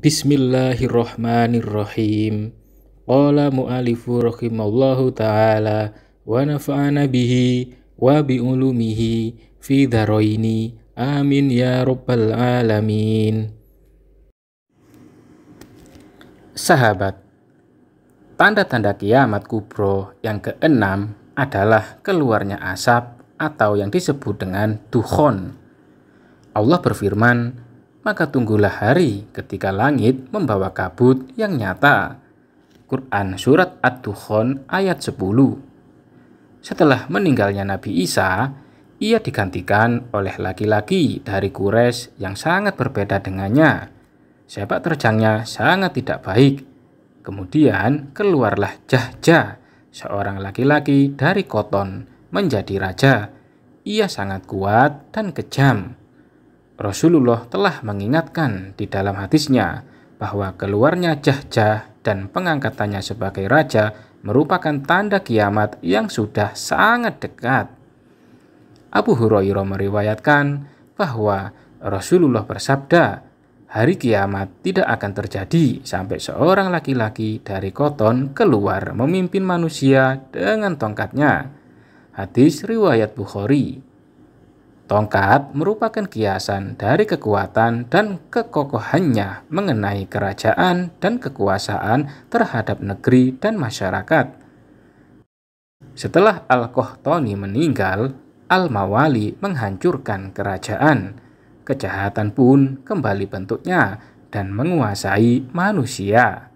Bismillahirrahmanirrahim. Qala mu'alifu rahimallahu ta'ala wa nafa'ana bihi wa bi ulumihi fi dharaini. Amin ya rabbal alamin. Sahabat, tanda-tanda kiamat kubro yang keenam adalah keluarnya asap atau yang disebut dengan tuhon. Allah berfirman, maka tunggulah hari ketika langit membawa kabut yang nyata. Quran Surat ad dukhon ayat 10 Setelah meninggalnya Nabi Isa, ia digantikan oleh laki-laki dari Quraisy yang sangat berbeda dengannya. Sepak terjangnya sangat tidak baik. Kemudian keluarlah Jahja, seorang laki-laki dari Koton, menjadi raja. Ia sangat kuat dan kejam Rasulullah telah mengingatkan di dalam hadisnya bahwa keluarnya Jahjah dan pengangkatannya sebagai raja merupakan tanda kiamat yang sudah sangat dekat. Abu Hurairah meriwayatkan bahwa Rasulullah bersabda, hari kiamat tidak akan terjadi sampai seorang laki-laki dari koton keluar memimpin manusia dengan tongkatnya. Hadis riwayat Bukhari. Tongkat merupakan kiasan dari kekuatan dan kekokohannya mengenai kerajaan dan kekuasaan terhadap negeri dan masyarakat. Setelah Al-Kohtoni meninggal, Al-Mawali menghancurkan kerajaan. Kejahatan pun kembali bentuknya dan menguasai manusia.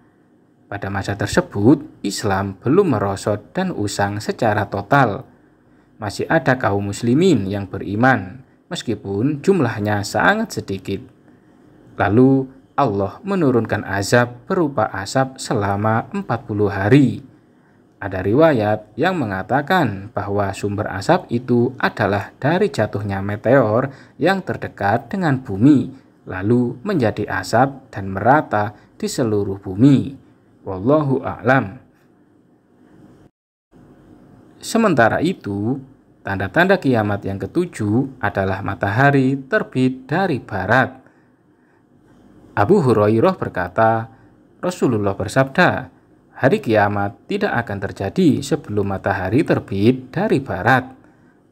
Pada masa tersebut, Islam belum merosot dan usang secara total masih ada kaum muslimin yang beriman, meskipun jumlahnya sangat sedikit. Lalu Allah menurunkan azab berupa asap selama 40 hari. Ada riwayat yang mengatakan bahwa sumber asap itu adalah dari jatuhnya meteor yang terdekat dengan bumi, lalu menjadi asap dan merata di seluruh bumi. Wallahu a'lam. Sementara itu, Tanda-tanda kiamat yang ketujuh adalah matahari terbit dari barat. Abu Hurairah berkata, Rasulullah bersabda, hari kiamat tidak akan terjadi sebelum matahari terbit dari barat.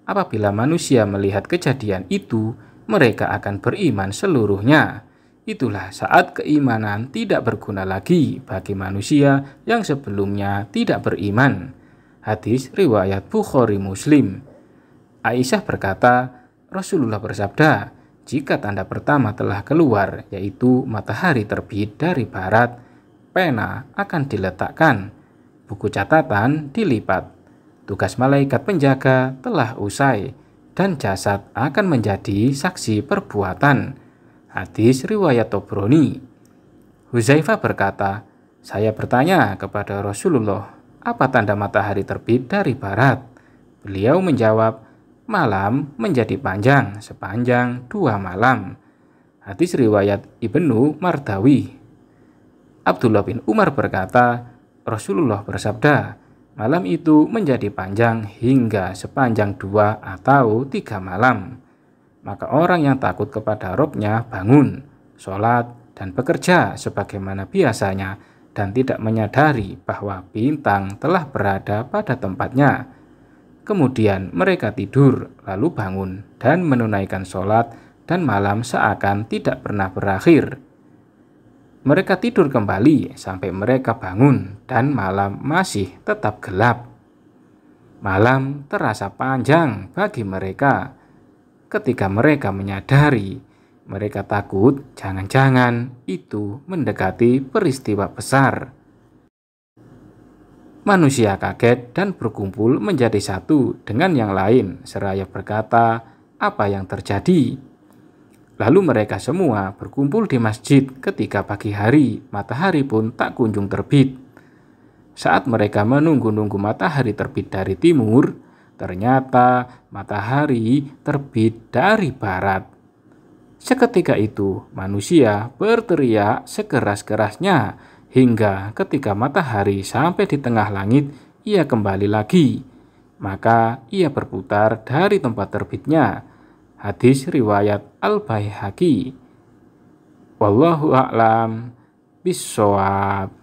Apabila manusia melihat kejadian itu, mereka akan beriman seluruhnya. Itulah saat keimanan tidak berguna lagi bagi manusia yang sebelumnya tidak beriman. Hadis riwayat Bukhari Muslim. Aisyah berkata, Rasulullah bersabda, jika tanda pertama telah keluar, yaitu matahari terbit dari barat, pena akan diletakkan, buku catatan dilipat, tugas malaikat penjaga telah usai, dan jasad akan menjadi saksi perbuatan. Hadis riwayat Tobroni. Huzaifah berkata, saya bertanya kepada Rasulullah, apa tanda matahari terbit dari barat? Beliau menjawab, malam menjadi panjang sepanjang dua malam. Hadis riwayat Ibnu Mardawi. Abdullah bin Umar berkata, Rasulullah bersabda, malam itu menjadi panjang hingga sepanjang dua atau tiga malam. Maka orang yang takut kepada Robnya bangun, sholat, dan bekerja sebagaimana biasanya dan tidak menyadari bahwa bintang telah berada pada tempatnya Kemudian mereka tidur, lalu bangun dan menunaikan sholat, dan malam seakan tidak pernah berakhir. Mereka tidur kembali sampai mereka bangun, dan malam masih tetap gelap. Malam terasa panjang bagi mereka. Ketika mereka menyadari, mereka takut jangan-jangan itu mendekati peristiwa besar Manusia kaget dan berkumpul menjadi satu dengan yang lain, seraya berkata, "Apa yang terjadi?" Lalu mereka semua berkumpul di masjid ketika pagi hari, matahari pun tak kunjung terbit. Saat mereka menunggu-nunggu matahari terbit dari timur, ternyata matahari terbit dari barat. Seketika itu, manusia berteriak sekeras-kerasnya hingga ketika matahari sampai di tengah langit, ia kembali lagi. Maka ia berputar dari tempat terbitnya. Hadis riwayat Al-Baihaqi. Wallahu a'lam bishawab.